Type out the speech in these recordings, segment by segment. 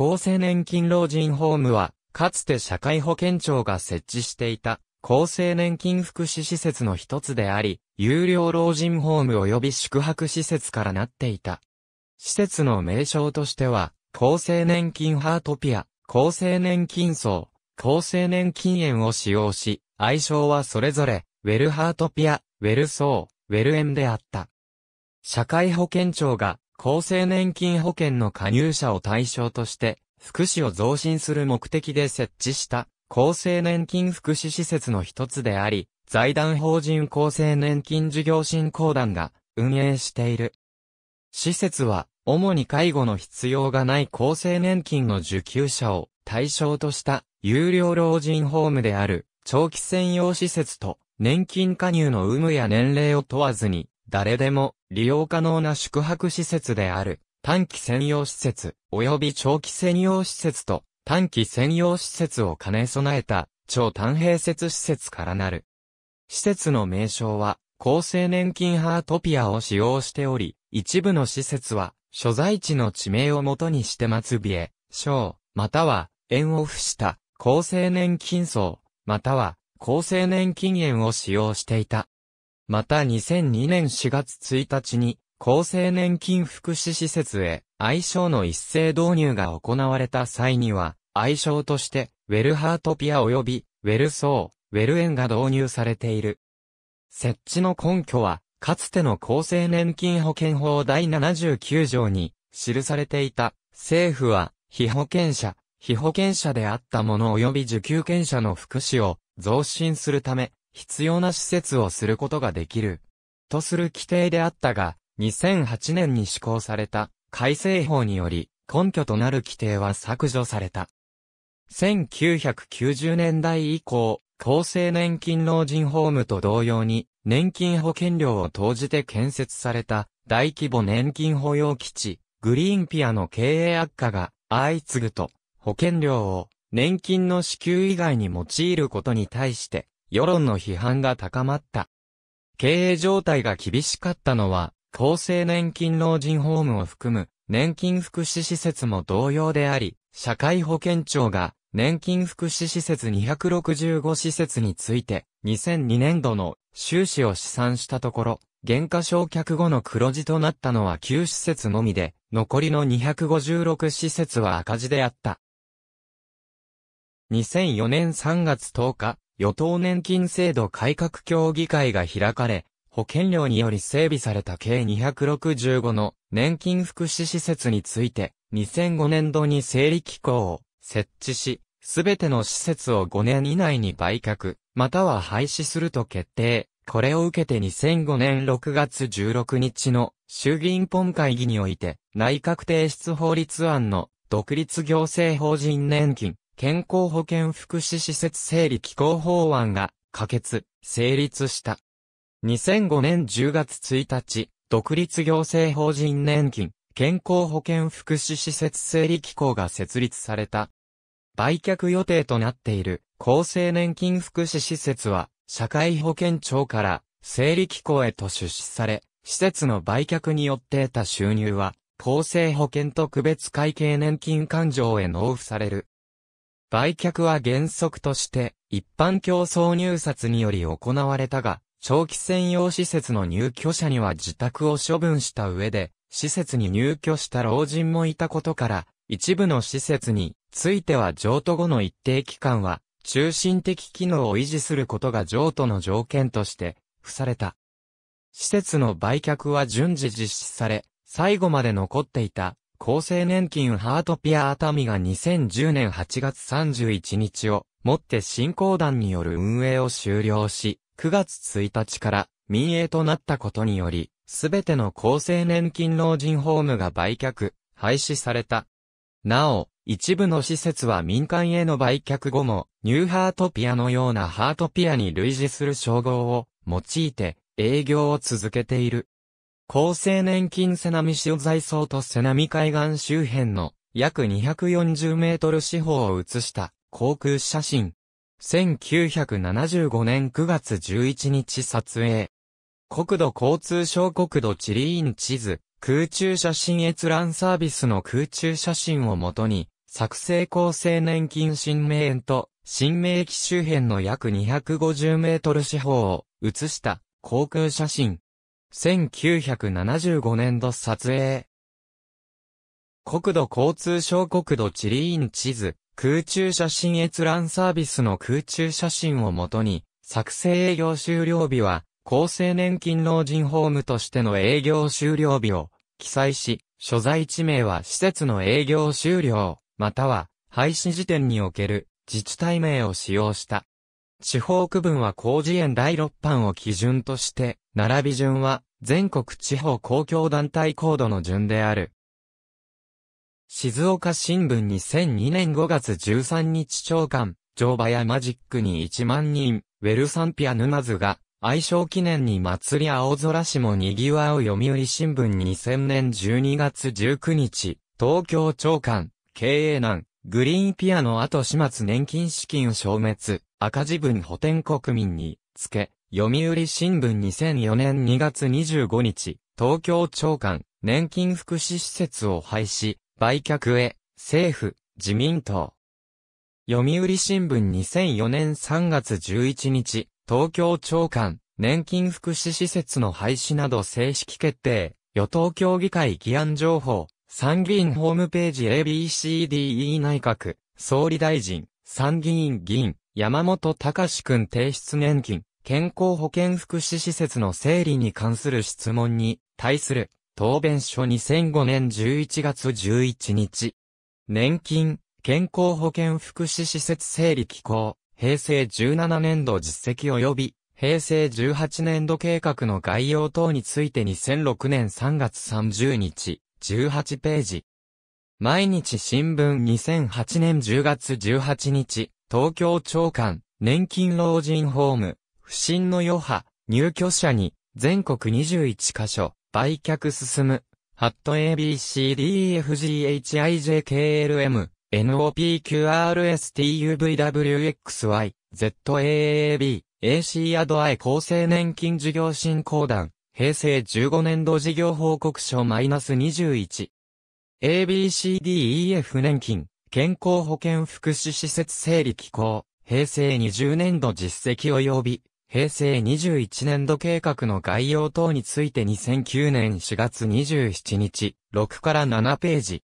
厚生年金老人ホームは、かつて社会保険庁が設置していた、厚生年金福祉施設の一つであり、有料老人ホーム及び宿泊施設からなっていた。施設の名称としては、厚生年金ハートピア、厚生年金層、厚生年金園を使用し、愛称はそれぞれ、ウェルハートピア、ウェル層、ウェル園であった。社会保険庁が厚生年金保険の加入者を対象として、福祉を増進する目的で設置した厚生年金福祉施設の一つであり、財団法人厚生年金事業振興団が運営している。施設は、主に介護の必要がない厚生年金の受給者を対象とした有料老人ホームである長期専用施設と年金加入の有無や年齢を問わずに誰でも利用可能な宿泊施設である、短期専用施設、及び長期専用施設と、短期専用施設を兼ね備えた、超短併設施設からなる。施設の名称は、厚生年金ハートピアを使用しており、一部の施設は、所在地の地名をもとにして末尾へ、小、または、円を付した、厚生年金層、または、厚生年金円を使用していた。また2002年4月1日に、厚生年金福祉施設へ、愛称の一斉導入が行われた際には、愛称として、ウェルハートピア及び、ウェルソー、ウェルエンが導入されている。設置の根拠は、かつての厚生年金保険法第79条に、記されていた、政府は、被保険者、被保険者であった者及び受給権者の福祉を増進するため、必要な施設をすることができる。とする規定であったが、2008年に施行された改正法により、根拠となる規定は削除された。1990年代以降、厚生年金老人ホームと同様に、年金保険料を投じて建設された大規模年金保養基地、グリーンピアの経営悪化が相次ぐと、保険料を年金の支給以外に用いることに対して、世論の批判が高まった。経営状態が厳しかったのは、厚生年金老人ホームを含む年金福祉施設も同様であり、社会保険庁が年金福祉施設265施設について2002年度の収支を試算したところ、減価償却後の黒字となったのは9施設のみで、残りの256施設は赤字であった。2004年3月10日、与党年金制度改革協議会が開かれ、保険料により整備された計265の年金福祉施設について、2005年度に整理機構を設置し、すべての施設を5年以内に売却、または廃止すると決定。これを受けて2005年6月16日の衆議院本会議において、内閣提出法律案の独立行政法人年金健康保険福祉施設整理機構法案が可決、成立した。2005年10月1日、独立行政法人年金、健康保険福祉施設整理機構が設立された。売却予定となっている厚生年金福祉施設は、社会保険庁から整理機構へと出資され、施設の売却によって得た収入は、厚生保険特別会計年金勘定へ納付される。売却は原則として、一般競争入札により行われたが、長期専用施設の入居者には自宅を処分した上で、施設に入居した老人もいたことから、一部の施設については譲渡後の一定期間は、中心的機能を維持することが譲渡の条件として、付された。施設の売却は順次実施され、最後まで残っていた厚生年金ハートピア熱海が2010年8月31日をもって振興団による運営を終了し、9月1日から民営となったことにより、すべての厚生年金老人ホームが売却、廃止された。なお、一部の施設は民間への売却後も、ニューハートピアのようなハートピアに類似する称号を用いて営業を続けている。厚生年金瀬波塩材層と瀬波海岸周辺の約240メートル四方を写した航空写真。1975年9月11日撮影。国土交通省国土地理院地図、空中写真閲覧サービスの空中写真をもとに、作成厚生年金新名園と新名駅周辺の約250メートル四方を写した航空写真。1975年度撮影。国土交通省国土地理院地図、空中写真閲覧サービスの空中写真をもとに、作成営業終了日は、厚生年金老人ホームとしての営業終了日を記載し、所在地名は施設の営業終了、または廃止時点における自治体名を使用した。地方区分は工事園第6版を基準として、並び順は、全国地方公共団体コードの順である。静岡新聞2002年5月13日長官、乗馬やマジックに1万人、ウェルサンピア沼津が、愛称記念に祭り青空市も賑わう読売新聞2000年12月19日、東京長官、経営難、グリーンピアノ後始末年金資金消滅、赤字分補填国民に、付け、読売新聞2004年2月25日、東京長官、年金福祉施設を廃止、売却へ、政府、自民党。読売新聞2004年3月11日、東京長官、年金福祉施設の廃止など正式決定、与党協議会議案情報、参議院ホームページ ABCDE 内閣、総理大臣、参議院議員、山本隆君提出年金、健康保険福祉施設の整理に関する質問に対する答弁書2005年11月11日。年金、健康保険福祉施設整理機構、平成17年度実績及び、平成18年度計画の概要等について2006年3月30日、18ページ。毎日新聞2008年10月18日、東京長官、年金老人ホーム、不審の余波、入居者に、全国21カ所、売却進む。ハット ABCDEFGHIJKLM、NOPQRSTUVWXYZAAB、AC アドアイ厚生年金事業振興団、平成15年度事業報告書 -21。ABCDEF 年金、健康保険福祉施設整理機構、平成20年度実績及び、平成21年度計画の概要等について2009年4月27日、6から7ページ。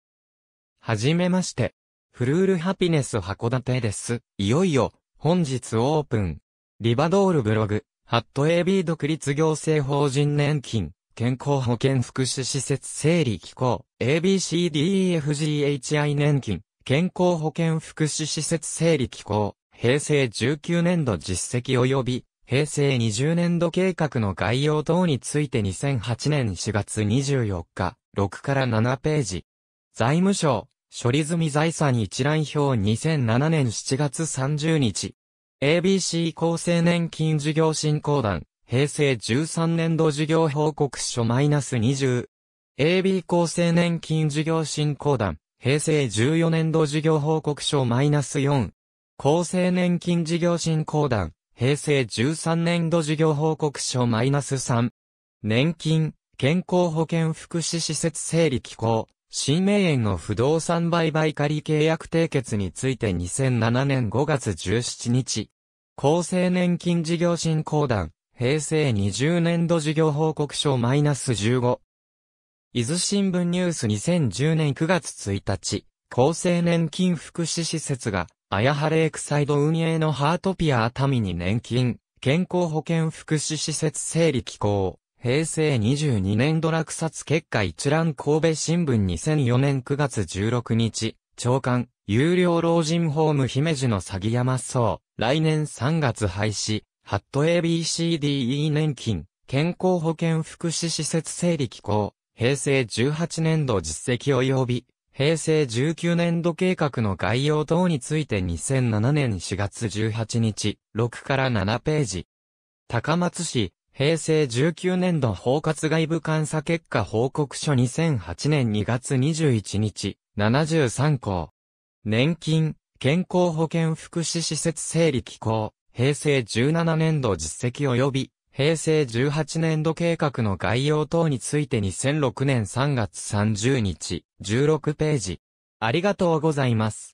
はじめまして。フルールハピネス函館です。いよいよ、本日オープン。リバドールブログ、ハット AB 独立行政法人年金、健康保険福祉施設整理機構、ABCDEFGHI 年金、健康保険福祉施設整理機構、平成19年度実績及び、平成20年度計画の概要等について2008年4月24日、6から7ページ。財務省、処理済み財産一覧表2007年7月30日。ABC 厚生年金事業振興団、平成13年度事業報告書 -20。AB 厚生年金事業振興団、平成14年度事業報告書 -4。厚生年金事業振興団、平成13年度事業報告書マイナス -3。年金、健康保険福祉施設整理機構、新名園の不動産売買仮契約締結について2007年5月17日、厚生年金事業振興団、平成20年度事業報告書マイナス -15。伊豆新聞ニュース2010年9月1日、厚生年金福祉施設がアヤハレイクサイド運営のハートピア熱海に年金、健康保険福祉施設整理機構、平成22年度落札結果一覧神戸新聞2004年9月16日、長官、有料老人ホーム姫路の詐欺山荘、来年3月廃止、ハット ABCDE 年金、健康保険福祉施設整理機構、平成18年度実績及び、平成19年度計画の概要等について2007年4月18日、6から7ページ。高松市、平成19年度包括外部監査結果報告書2008年2月21日、73項。年金、健康保険福祉施設整理機構、平成17年度実績及び平成18年度計画の概要等について2006年3月30日、16ページ。ありがとうございます。